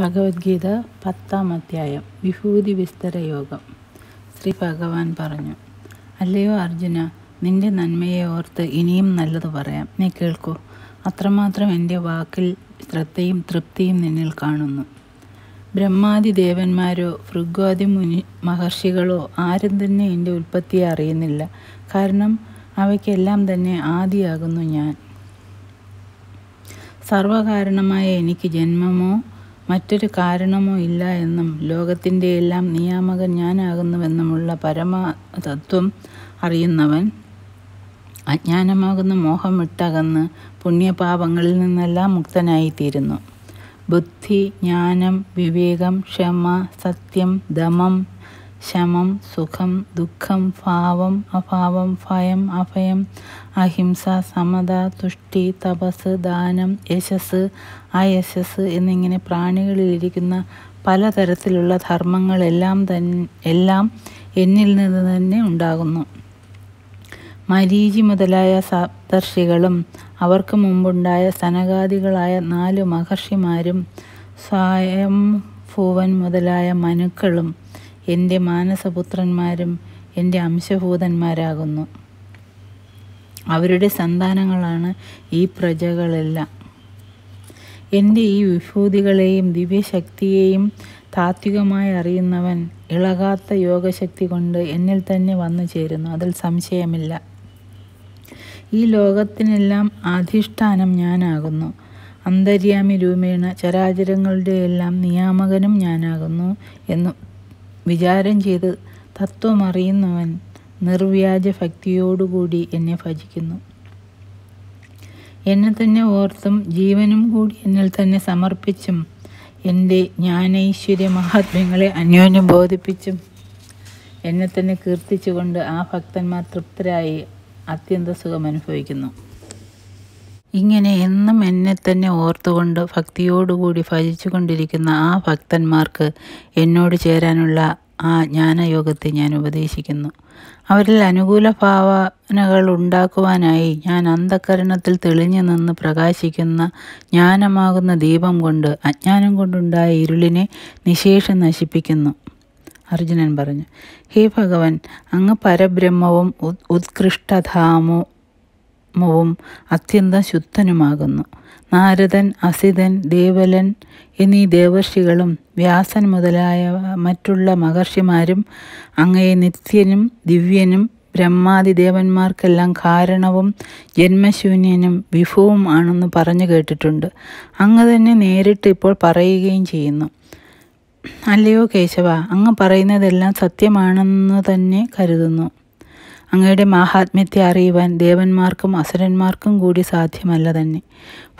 ഭഗവത്ഗീത പത്താം അധ്യായം വിഭൂതി വിസ്തരയോഗം ശ്രീ ഭഗവാൻ പറഞ്ഞു അല്ലയോ അർജുന നിന്റെ നന്മയെ ഓർത്ത് ഇനിയും നല്ലത് പറയാം നീ കേൾക്കൂ അത്രമാത്രം എൻ്റെ വാക്കിൽ ശ്രദ്ധയും തൃപ്തിയും നിന്നിൽ കാണുന്നു ബ്രഹ്മാതി ദേവന്മാരോ ഭൃഗ്വാദി മുനി മഹർഷികളോ ആരും തന്നെ എൻ്റെ ഉൽപ്പത്തിയെ അറിയുന്നില്ല കാരണം അവയ്ക്കെല്ലാം തന്നെ ആദിയാകുന്നു ഞാൻ സർവകാരണമായ എനിക്ക് ജന്മമോ മറ്റൊരു കാരണമോ ഇല്ല എന്നും ലോകത്തിൻ്റെ എല്ലാം നിയാമകൻ ഞാനാകുന്നുവെന്നുമുള്ള പരമതത്വം അറിയുന്നവൻ അജ്ഞാനമാകുന്ന മോഹം വിട്ടകന്ന് പുണ്യപാപങ്ങളിൽ നിന്നെല്ലാം മുക്തനായിത്തീരുന്നു ബുദ്ധി ജ്ഞാനം വിവേകം ക്ഷമ സത്യം ദമം ശമം സുഖം ദുഃഖം ഭാവം അഭാവം ഭയം അഭയം അഹിംസ സമത തുഷ്ടി തപസ് ദാനം യശസ് അയശസ് എന്നിങ്ങനെ പ്രാണികളിലിരിക്കുന്ന പലതരത്തിലുള്ള ധർമ്മങ്ങളെല്ലാം തന്നെ എല്ലാം എന്നിൽ നിന്ന് തന്നെ ഉണ്ടാകുന്നു മരീചി മുതലായ സപ്തർഷികളും അവർക്ക് മുമ്പുണ്ടായ സനകാദികളായ നാലു മഹർഷിമാരും സ്വയം ഭൂവൻ മുതലായ മനുക്കളും എൻ്റെ മാനസപുത്രന്മാരും എൻ്റെ അംശഭൂതന്മാരാകുന്നു അവരുടെ സന്താനങ്ങളാണ് ഈ പ്രജകളെല്ലാം എൻ്റെ ഈ വിഭൂതികളെയും ദിവ്യശക്തിയെയും താത്വികമായി അറിയുന്നവൻ ഇളകാത്ത യോഗശക്തി കൊണ്ട് എന്നിൽ തന്നെ വന്നു ചേരുന്നു അതിൽ സംശയമില്ല ഈ ലോകത്തിനെല്ലാം അധിഷ്ഠാനം ഞാനാകുന്നു അന്തര്യാമി രൂപേണ ചരാചരങ്ങളുടെ എല്ലാം നിയാമകനും ഞാനാകുന്നു എന്നും വിചാരം ചെയ്ത് തത്വമറിയുന്നവൻ നിർവ്യാജ ഭക്തിയോടുകൂടി എന്നെ ഭജിക്കുന്നു എന്നെ തന്നെ ഓർത്തും ജീവനും കൂടി എന്നിൽ തന്നെ സമർപ്പിച്ചും എൻ്റെ ജ്ഞാനൈശ്വര്യ മഹാത്മ്യങ്ങളെ അന്യോന്യം ബോധിപ്പിച്ചും എന്നെ തന്നെ കീർത്തിച്ചുകൊണ്ട് ആ ഭക്തന്മാർ തൃപ്തരായി അത്യന്ത സുഖം അനുഭവിക്കുന്നു ഇങ്ങനെ എന്നും എന്നെ തന്നെ ഓർത്തുകൊണ്ട് ഭക്തിയോടുകൂടി ഭജിച്ചുകൊണ്ടിരിക്കുന്ന ആ ഭക്തന്മാർക്ക് എന്നോട് ചേരാനുള്ള ആ ജ്ഞാനയോഗത്തെ ഞാൻ ഉപദേശിക്കുന്നു അവരിൽ അനുകൂല ഭാവനകൾ ഉണ്ടാക്കുവാനായി ഞാൻ അന്ധകരണത്തിൽ തെളിഞ്ഞു നിന്ന് പ്രകാശിക്കുന്ന ജ്ഞാനമാകുന്ന ദീപം കൊണ്ട് അജ്ഞാനം കൊണ്ടുണ്ടായ ഇരുളിനെ നിശേഷം നശിപ്പിക്കുന്നു അർജുനൻ പറഞ്ഞു ഹേ ഭഗവാൻ അങ്ങ് പരബ്രഹ്മവും ഉത്കൃഷ്ടധാമോ ആത്മവും അത്യന്തം ശുദ്ധനുമാകുന്നു നാരദൻ അസിതൻ ദേവലൻ എന്നീ ദേവർഷികളും വ്യാസൻ മുതലായ മറ്റുള്ള മഹർഷിമാരും അങ്ങയെ നിത്യനും ദിവ്യനും ബ്രഹ്മാതി ദേവന്മാർക്കെല്ലാം കാരണവും ജന്മശൂന്യനും വിഭുവും ആണെന്ന് പറഞ്ഞു കേട്ടിട്ടുണ്ട് അങ്ങ് തന്നെ നേരിട്ട് ഇപ്പോൾ പറയുകയും ചെയ്യുന്നു അല്ലയോ കേശവ അങ്ങ് പറയുന്നതെല്ലാം സത്യമാണെന്ന് തന്നെ കരുതുന്നു അങ്ങയുടെ മാഹാത്മ്യത്തെ അറിയുവാൻ ദേവന്മാർക്കും അസുരന്മാർക്കും കൂടി സാധ്യമല്ല തന്നെ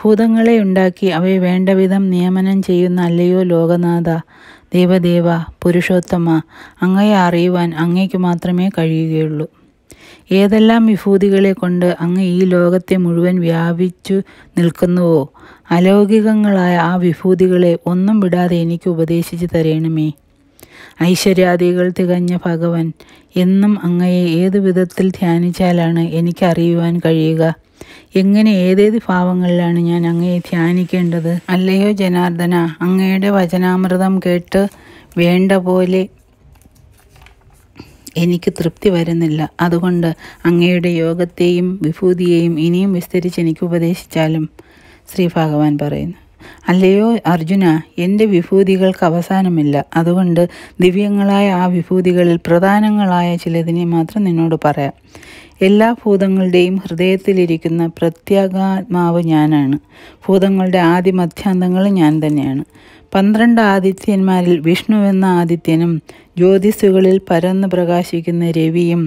ഭൂതങ്ങളെ ഉണ്ടാക്കി അവയെ വേണ്ടവിധം നിയമനം ചെയ്യുന്ന അല്ലയോ ലോകനാഥ ദേവദേവ പുരുഷോത്തമ അങ്ങയെ അറിയുവാൻ അങ്ങയ്ക്ക് മാത്രമേ കഴിയുകയുള്ളൂ ഏതെല്ലാം വിഭൂതികളെ കൊണ്ട് അങ്ങ് ഈ ലോകത്തെ മുഴുവൻ വ്യാപിച്ചു നിൽക്കുന്നുവോ അലൗകികങ്ങളായ ആ വിഭൂതികളെ ഒന്നും വിടാതെ എനിക്ക് ഉപദേശിച്ചു തരേണമേ ഐശ്വര്യാദികൾ തികഞ്ഞ ഭഗവൻ എന്നും അങ്ങയെ ഏതു വിധത്തിൽ ധ്യാനിച്ചാലാണ് അറിയുവാൻ കഴിയുക എങ്ങനെ ഏതേത് ഭാവങ്ങളിലാണ് ഞാൻ അങ്ങയെ ധ്യാനിക്കേണ്ടത് അല്ലയോ ജനാർദ്ദന അങ്ങയുടെ വചനാമൃതം കേട്ട് വേണ്ട പോലെ എനിക്ക് തൃപ്തി വരുന്നില്ല അതുകൊണ്ട് അങ്ങയുടെ യോഗത്തെയും വിഭൂതിയെയും ഇനിയും വിസ്തരിച്ച് എനിക്ക് ഉപദേശിച്ചാലും ശ്രീ ഭഗവാൻ പറയുന്നു അല്ലയോ അർജുന എൻ്റെ വിഭൂതികൾക്ക് അവസാനമില്ല അതുകൊണ്ട് ദിവ്യങ്ങളായ ആ വിഭൂതികളിൽ പ്രധാനങ്ങളായ ചിലതിനെ മാത്രം നിന്നോട് പറയാം എല്ലാ ഭൂതങ്ങളുടെയും ഹൃദയത്തിലിരിക്കുന്ന പ്രത്യേകാത്മാവ് ഞാനാണ് ഭൂതങ്ങളുടെ ആദ്യ മധ്യാന്തങ്ങൾ ഞാൻ തന്നെയാണ് പന്ത്രണ്ട് ആദിത്യന്മാരിൽ വിഷ്ണു എന്ന ആദിത്യനും ജ്യോതിസ്സുകളിൽ പരന്ന് പ്രകാശിക്കുന്ന രവിയും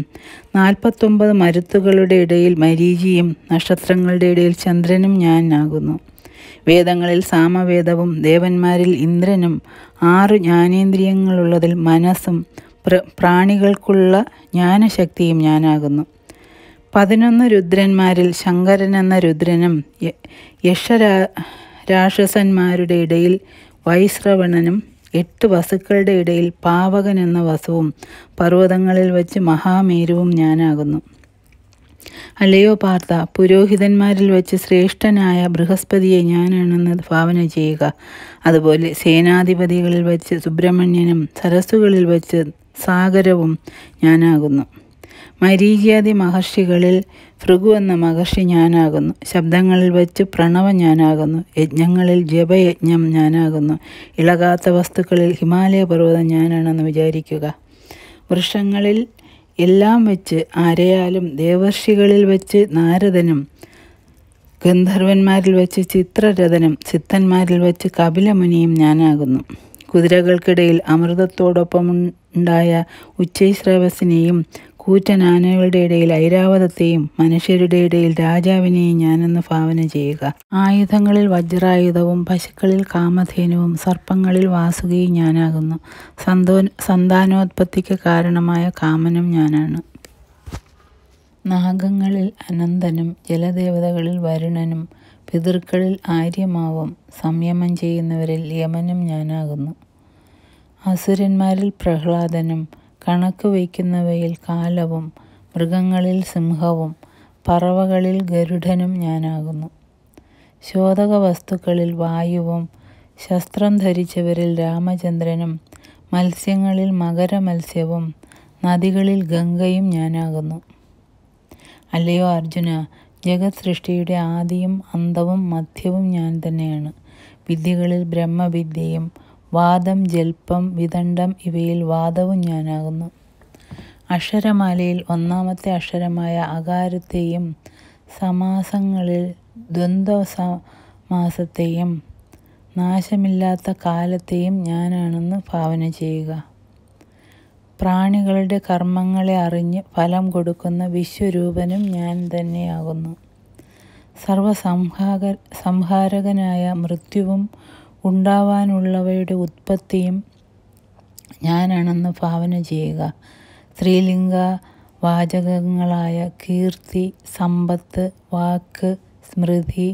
നാൽപ്പത്തൊമ്പത് മരുത്തുകളുടെ ഇടയിൽ മരീചിയും നക്ഷത്രങ്ങളുടെ ഇടയിൽ ചന്ദ്രനും ഞാനാകുന്നു വേദങ്ങളിൽ സാമവേദവും ദേവന്മാരിൽ ഇന്ദ്രനും ആറ് ജ്ഞാനേന്ദ്രിയങ്ങളുള്ളതിൽ മനസ്സും പ്ര പ്രാണികൾക്കുള്ള ജ്ഞാനശക്തിയും ഞാനാകുന്നു പതിനൊന്ന് രുദ്രന്മാരിൽ ശങ്കരൻ എന്ന രുദ്രനും യക്ഷരാ രാക്ഷസന്മാരുടെ ഇടയിൽ വൈശ്രവണനും എട്ട് വസുക്കളുടെ ഇടയിൽ പാവകൻ എന്ന വസുവും പർവ്വതങ്ങളിൽ വച്ച് മഹാമേരുവും ഞാനാകുന്നു അല്ലയോ പാർത്ത പുരോഹിതന്മാരിൽ വെച്ച് ശ്രേഷ്ഠനായ ബൃഹസ്പതിയെ ഞാനാണെന്ന് ഭാവന ചെയ്യുക അതുപോലെ സേനാധിപതികളിൽ വെച്ച് സുബ്രഹ്മണ്യനും സരസുകളിൽ വെച്ച് സാഗരവും ഞാനാകുന്നു മരീചിയാദി മഹർഷികളിൽ ഭൃഗു എന്ന മഹർഷി ഞാനാകുന്നു ശബ്ദങ്ങളിൽ വെച്ച് പ്രണവ ഞാനാകുന്നു യജ്ഞങ്ങളിൽ ജപയജ്ഞം ഞാനാകുന്നു ഇളകാത്ത വസ്തുക്കളിൽ ഹിമാലയ പർവ്വതം ഞാനാണെന്ന് വിചാരിക്കുക വൃക്ഷങ്ങളിൽ എല്ലാം വെച്ച് ആരെയാലും ദേവർഷികളിൽ വെച്ച് നാരദനും ഗന്ധർവന്മാരിൽ വെച്ച് ചിത്രരഥനും ചിത്തന്മാരിൽ വെച്ച് കപിലമുനിയും ഞാനാകുന്നു കുതിരകൾക്കിടയിൽ ഉണ്ടായ ഉച്ചൈശ്രവസിനെയും കൂറ്റൻ ആനകളുടെ ഇടയിൽ ഐരാവതത്തെയും മനുഷ്യരുടെ ഇടയിൽ രാജാവിനെയും ഞാനെന്ന് ഭാവന ചെയ്യുക ആയുധങ്ങളിൽ വജ്രായുധവും പശുക്കളിൽ കാമധേനുവും സർപ്പങ്ങളിൽ വാസുകയും ഞാനാകുന്നു സന്തോ സന്താനോത്പത്തിക്ക് കാരണമായ കാമനും ഞാനാണ് നാഗങ്ങളിൽ അനന്തനും ജലദേവതകളിൽ വരുണനും പിതൃക്കളിൽ ആര്യമാവും സംയമം ചെയ്യുന്നവരിൽ യമനും ഞാനാകുന്നു അസുരന്മാരിൽ പ്രഹ്ലാദനും കണക്ക് വയ്ക്കുന്നവയിൽ കാലവും മൃഗങ്ങളിൽ സിംഹവും പറവകളിൽ ഗരുഡനും ഞാനാകുന്നു ചോദക വസ്തുക്കളിൽ വായുവും ശസ്ത്രം ധരിച്ചവരിൽ രാമചന്ദ്രനും മത്സ്യങ്ങളിൽ മകരമത്സ്യവും നദികളിൽ ഗംഗയും ഞാനാകുന്നു അല്ലയോ അർജുന ജഗത് സൃഷ്ടിയുടെ ആദിയും അന്തവും മധ്യവും ഞാൻ തന്നെയാണ് വിദ്യകളിൽ ബ്രഹ്മവിദ്യയും വാദം ജൽപ്പം വിദണ്ഡം ഇവയിൽ വാദവും ഞാനാകുന്നു അക്ഷരമാലയിൽ ഒന്നാമത്തെ അക്ഷരമായ അകാരത്തെയും സമാസങ്ങളിൽ ദ്വന്ദ്വ സമാസത്തെയും നാശമില്ലാത്ത കാലത്തെയും ഞാനാണെന്ന് ഭാവന ചെയ്യുക പ്രാണികളുടെ കർമ്മങ്ങളെ അറിഞ്ഞ് ഫലം കൊടുക്കുന്ന വിശ്വരൂപനും ഞാൻ തന്നെയാകുന്നു സർവസംഹാര സംഹാരകനായ മൃത്യുവും ഉണ്ടാവാനുള്ളവയുടെ ഉത്പത്തിയും ഞാനാണെന്ന് ഭാവന ചെയ്യുക സ്ത്രീലിംഗ വാചകങ്ങളായ കീർത്തി സമ്പത്ത് വാക്ക് സ്മൃതി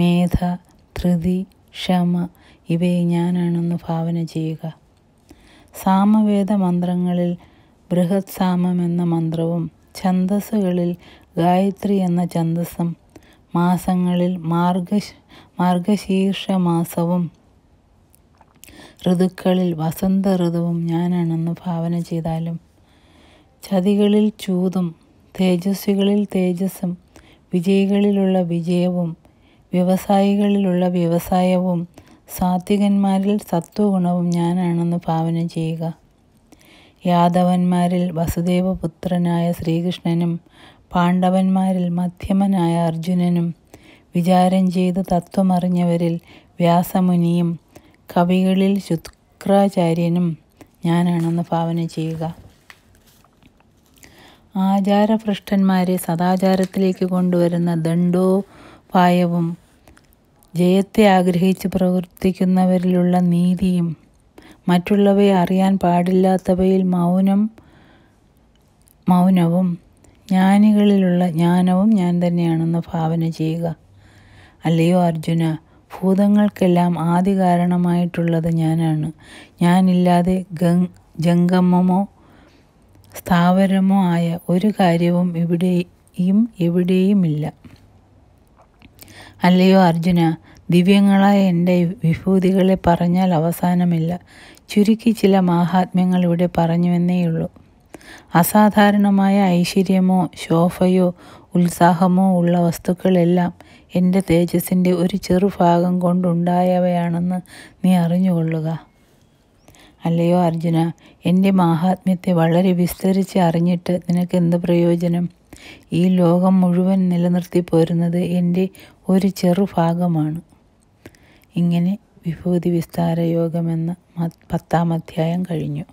മേധ ധൃതി ക്ഷമ ഇവയെ ഞാനാണെന്ന് ഭാവന ചെയ്യുക സാമവേദ മന്ത്രങ്ങളിൽ ബൃഹത് സാമം എന്ന മന്ത്രവും ഛന്ദസ്സുകളിൽ ഗായത്രി എന്ന ഛന്ദസ്സും മാസങ്ങളിൽ മാർഗ മാർഗശീർഷ മാസവും ഋതുക്കളിൽ വസന്ത ഋതുവും ഞാനാണെന്ന് ഭാവന ചെയ്താലും ചതികളിൽ ചൂതും തേജസ്വികളിൽ തേജസ്സും വിജയികളിലുള്ള വിജയവും വ്യവസായികളിലുള്ള വ്യവസായവും സാത്വികന്മാരിൽ സത്വഗുണവും ഞാനാണെന്ന് ഭാവന ചെയ്യുക യാദവന്മാരിൽ വസുദേവപുത്രനായ ശ്രീകൃഷ്ണനും പാണ്ഡവന്മാരിൽ മധ്യമനായ അർജുനനും വിചാരം ചെയ്ത് തത്വമറിഞ്ഞവരിൽ വ്യാസമുനിയും കവികളിൽ ശുക്രാചാര്യനും ഞാനാണെന്ന് ഭാവന ചെയ്യുക ആചാരഭ്രഷ്ടന്മാരെ സദാചാരത്തിലേക്ക് കൊണ്ടുവരുന്ന ദണ്ഡോപായവും ജയത്തെ ആഗ്രഹിച്ച് പ്രവർത്തിക്കുന്നവരിലുള്ള നീതിയും മറ്റുള്ളവയെ അറിയാൻ പാടില്ലാത്തവയിൽ മൗനം മൗനവും ജ്ഞാനികളിലുള്ള ജ്ഞാനവും ഞാൻ തന്നെയാണെന്ന് ഭാവന ചെയ്യുക അല്ലയോ അർജുന ഭൂതങ്ങൾക്കെല്ലാം കാരണമായിട്ടുള്ളത് ഞാനാണ് ഞാനില്ലാതെ ഗങ് ജംഗമമോ സ്ഥാവരമോ ആയ ഒരു കാര്യവും ഇവിടെയും എവിടെയുമില്ല അല്ലയോ അർജുന ദിവ്യങ്ങളായ എൻ്റെ വിഭൂതികളെ പറഞ്ഞാൽ അവസാനമില്ല ചുരുക്കി ചില മാഹാത്മ്യങ്ങൾ ഇവിടെ പറഞ്ഞുവെന്നേയുള്ളൂ അസാധാരണമായ ഐശ്വര്യമോ ശോഭയോ ഉത്സാഹമോ ഉള്ള വസ്തുക്കളെല്ലാം എൻ്റെ തേജസ്സിൻ്റെ ഒരു ചെറുഭാഗം കൊണ്ടുണ്ടായവയാണെന്ന് നീ അറിഞ്ഞുകൊള്ളുക അല്ലയോ അർജുന എൻ്റെ മാഹാത്മ്യത്തെ വളരെ വിസ്തരിച്ച് അറിഞ്ഞിട്ട് നിനക്ക് എന്ത് പ്രയോജനം ഈ ലോകം മുഴുവൻ നിലനിർത്തി പോരുന്നത് എൻ്റെ ഒരു ചെറുഭാഗമാണ് ഇങ്ങനെ വിഭൂതി വിസ്താര യോഗമെന്ന പത്താം അധ്യായം കഴിഞ്ഞു